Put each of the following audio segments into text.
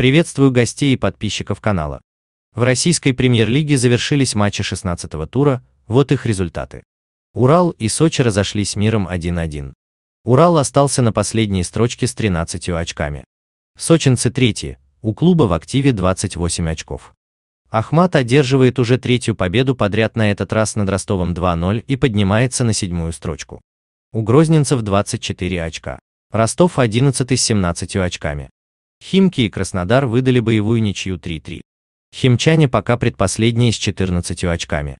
Приветствую гостей и подписчиков канала. В российской премьер-лиге завершились матчи 16-го тура, вот их результаты. Урал и Сочи разошлись миром 1-1. Урал остался на последней строчке с 13 очками. Сочинцы третьи, у клуба в активе 28 очков. Ахмат одерживает уже третью победу подряд на этот раз над Ростовом 2-0 и поднимается на седьмую строчку. У грозненцев 24 очка. Ростов 11 с 17 очками. Химки и Краснодар выдали боевую ничью 3-3. Химчане пока предпоследние с 14 очками.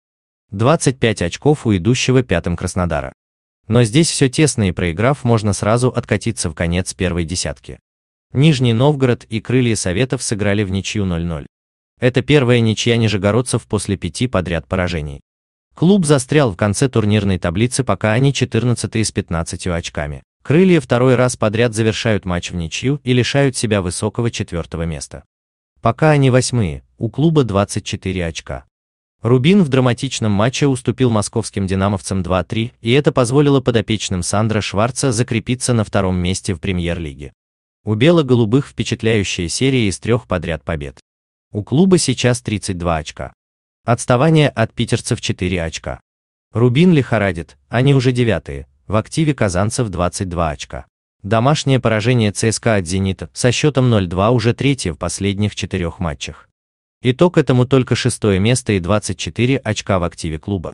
25 очков у идущего пятым Краснодара. Но здесь все тесно и проиграв, можно сразу откатиться в конец первой десятки. Нижний Новгород и Крылья Советов сыграли в ничью 0-0. Это первая ничья нижегородцев после пяти подряд поражений. Клуб застрял в конце турнирной таблицы, пока они 14 с 15 очками. Крылья второй раз подряд завершают матч в ничью и лишают себя высокого четвертого места. Пока они восьмые, у клуба 24 очка. Рубин в драматичном матче уступил московским динамовцам 2-3, и это позволило подопечным Сандра Шварца закрепиться на втором месте в премьер-лиге. У бело-голубых впечатляющая серия из трех подряд побед. У клуба сейчас 32 очка. Отставание от питерцев 4 очка. Рубин лихорадит, они уже девятые, в активе казанцев 22 очка. Домашнее поражение ЦСКА от «Зенита» со счетом 0-2 уже третье в последних четырех матчах. Итог этому только шестое место и 24 очка в активе клуба.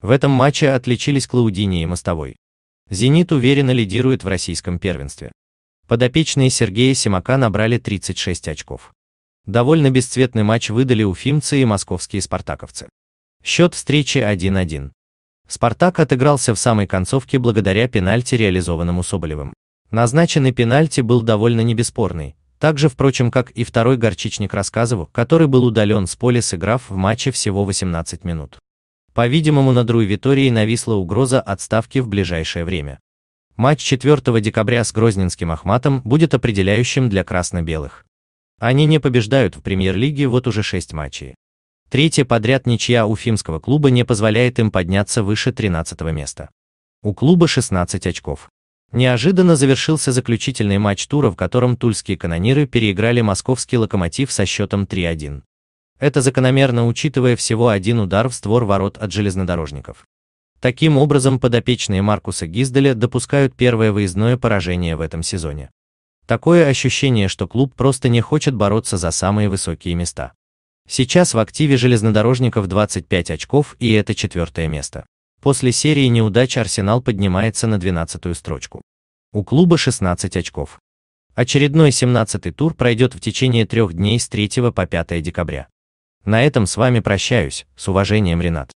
В этом матче отличились Клаудини и Мостовой. «Зенит» уверенно лидирует в российском первенстве. Подопечные Сергея Симака набрали 36 очков. Довольно бесцветный матч выдали уфимцы и московские спартаковцы. Счет встречи 1-1. Спартак отыгрался в самой концовке благодаря пенальти, реализованному Соболевым. Назначенный пенальти был довольно небесспорный, так же, впрочем, как и второй горчичник Рассказову, который был удален с поля, сыграв в матче всего 18 минут. По-видимому, над Руи Виторией нависла угроза отставки в ближайшее время. Матч 4 декабря с Грозненским Ахматом будет определяющим для красно-белых. Они не побеждают в премьер-лиге вот уже 6 матчей. Третья подряд ничья уфимского клуба не позволяет им подняться выше 13 места. У клуба 16 очков. Неожиданно завершился заключительный матч тура, в котором тульские канониры переиграли московский локомотив со счетом 3-1. Это закономерно, учитывая всего один удар в створ ворот от железнодорожников. Таким образом, подопечные Маркуса Гизделя допускают первое выездное поражение в этом сезоне. Такое ощущение, что клуб просто не хочет бороться за самые высокие места. Сейчас в активе железнодорожников 25 очков и это четвертое место. После серии неудач Арсенал поднимается на 12-ю строчку. У клуба 16 очков. Очередной 17-й тур пройдет в течение трех дней с 3 по 5 декабря. На этом с вами прощаюсь, с уважением Ренат.